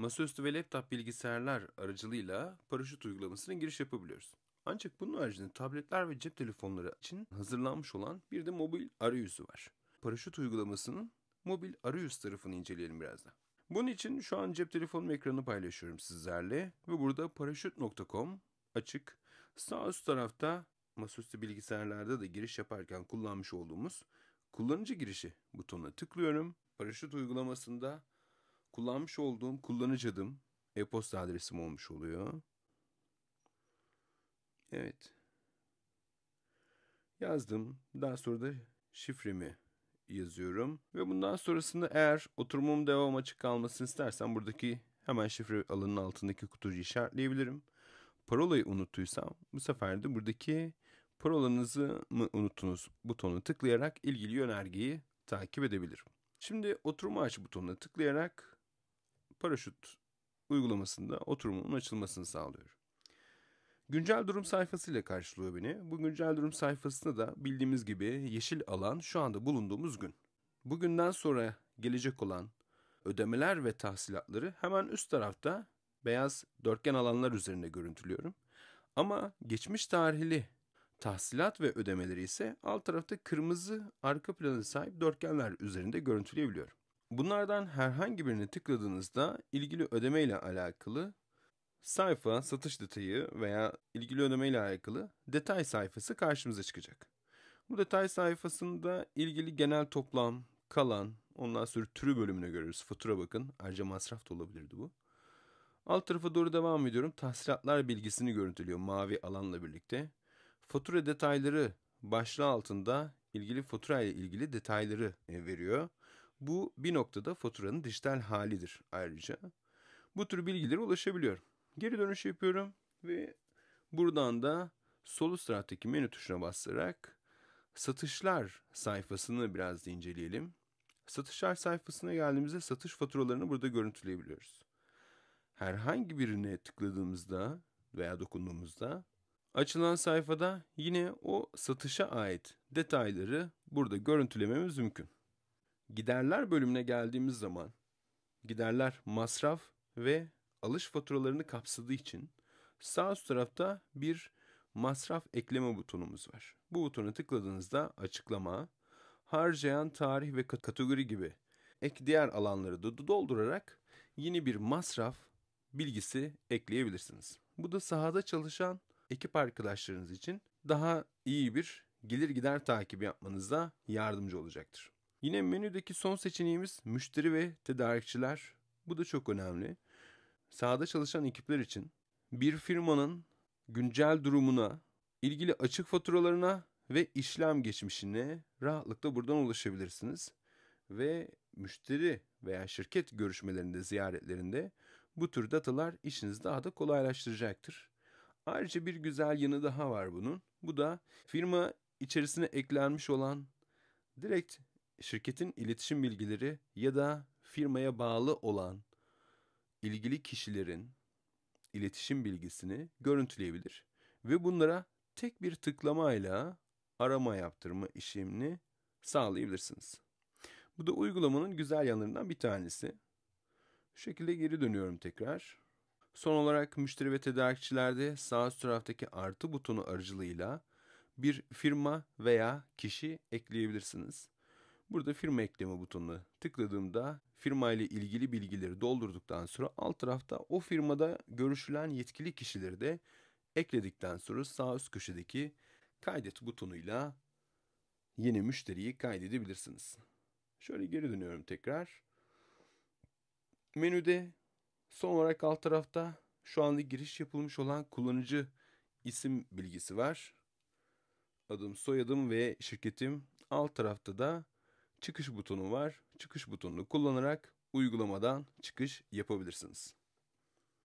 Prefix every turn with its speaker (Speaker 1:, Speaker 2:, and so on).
Speaker 1: masaüstü ve laptop bilgisayarlar aracılığıyla paraşüt uygulamasına giriş yapabiliyoruz. Ancak bunun haricinde tabletler ve cep telefonları için hazırlanmış olan bir de mobil arayüzü var. Paraşüt uygulamasının mobil arayüz tarafını inceleyelim birazdan. Bunun için şu an cep telefonum ekranı paylaşıyorum sizlerle ve burada paraşüt.com açık. Sağ üst tarafta masaüstü bilgisayarlarda da giriş yaparken kullanmış olduğumuz kullanıcı girişi butonuna tıklıyorum. Paraşüt uygulamasında kullanmış olduğum kullanıcı adım e-posta adresim olmuş oluyor. Evet. Yazdım. Daha sonra da şifremi yazıyorum. Ve bundan sonrasında eğer oturumum devam açık kalmasını istersen buradaki hemen şifre alanının altındaki kutucuğu işaretleyebilirim. Parolayı unuttuysam bu sefer de buradaki parolanızı mı unuttunuz butonu tıklayarak ilgili yönergeyi takip edebilirim. Şimdi oturma aç butonuna tıklayarak paraşüt uygulamasında oturumumun açılmasını sağlıyor. Güncel durum sayfasıyla karşılıyor beni. Bu güncel durum sayfasında da bildiğimiz gibi yeşil alan şu anda bulunduğumuz gün. Bugünden sonra gelecek olan ödemeler ve tahsilatları hemen üst tarafta beyaz dörtgen alanlar üzerinde görüntülüyorum. Ama geçmiş tarihli tahsilat ve ödemeleri ise alt tarafta kırmızı arka plana sahip dörtgenler üzerinde görüntüleyebiliyorum. Bunlardan herhangi birine tıkladığınızda ilgili ödeme ile alakalı sayfa, satış detayı veya ilgili ödeme ile alakalı detay sayfası karşımıza çıkacak. Bu detay sayfasında ilgili genel toplam, kalan, ondan sonra türü bölümünü görürüz. Fatura bakın. Ayrıca masraf da olabilirdi bu. Alt tarafa doğru devam ediyorum. Tahsilatlar bilgisini görüntülüyor mavi alanla birlikte. Fatura detayları başlığı altında ilgili fatura ile ilgili detayları e, veriyor. Bu bir noktada faturanın dijital halidir ayrıca. Bu tür bilgilere ulaşabiliyorum. Geri dönüş yapıyorum ve buradan da sol üst taraftaki menü tuşuna basarak satışlar sayfasını biraz da inceleyelim. Satışlar sayfasına geldiğimizde satış faturalarını burada görüntüleyebiliyoruz. Herhangi birine tıkladığımızda veya dokunduğumuzda açılan sayfada yine o satışa ait detayları burada görüntülememiz mümkün. Giderler bölümüne geldiğimiz zaman giderler masraf ve alış faturalarını kapsadığı için sağ üst tarafta bir masraf ekleme butonumuz var. Bu butona tıkladığınızda açıklama, harcayan tarih ve kategori gibi ek diğer alanları da doldurarak yeni bir masraf bilgisi ekleyebilirsiniz. Bu da sahada çalışan ekip arkadaşlarınız için daha iyi bir gelir gider takibi yapmanıza yardımcı olacaktır. Yine menüdeki son seçeneğimiz müşteri ve tedarikçiler. Bu da çok önemli. Sahada çalışan ekipler için bir firmanın güncel durumuna, ilgili açık faturalarına ve işlem geçmişine rahatlıkla buradan ulaşabilirsiniz. Ve müşteri veya şirket görüşmelerinde, ziyaretlerinde bu tür datalar işinizi daha da kolaylaştıracaktır. Ayrıca bir güzel yanı daha var bunun. Bu da firma içerisine eklenmiş olan direkt şirketin iletişim bilgileri ya da firmaya bağlı olan ilgili kişilerin iletişim bilgisini görüntüleyebilir ve bunlara tek bir tıklamayla arama yaptırma işlemini sağlayabilirsiniz. Bu da uygulamanın güzel yanlarından bir tanesi. Şu şekilde geri dönüyorum tekrar. Son olarak müşteri ve tedarikçilerde sağ üst taraftaki artı butonu aracılığıyla bir firma veya kişi ekleyebilirsiniz. Burada firma ekleme butonuna tıkladığımda firma ile ilgili bilgileri doldurduktan sonra alt tarafta o firmada görüşülen yetkili kişileri de ekledikten sonra sağ üst köşedeki kaydet butonuyla yeni müşteriyi kaydedebilirsiniz. Şöyle geri dönüyorum tekrar. Menüde son olarak alt tarafta şu anda giriş yapılmış olan kullanıcı isim bilgisi var. Adım, soyadım ve şirketim. Alt tarafta da çıkış butonu var. Çıkış butonunu kullanarak uygulamadan çıkış yapabilirsiniz.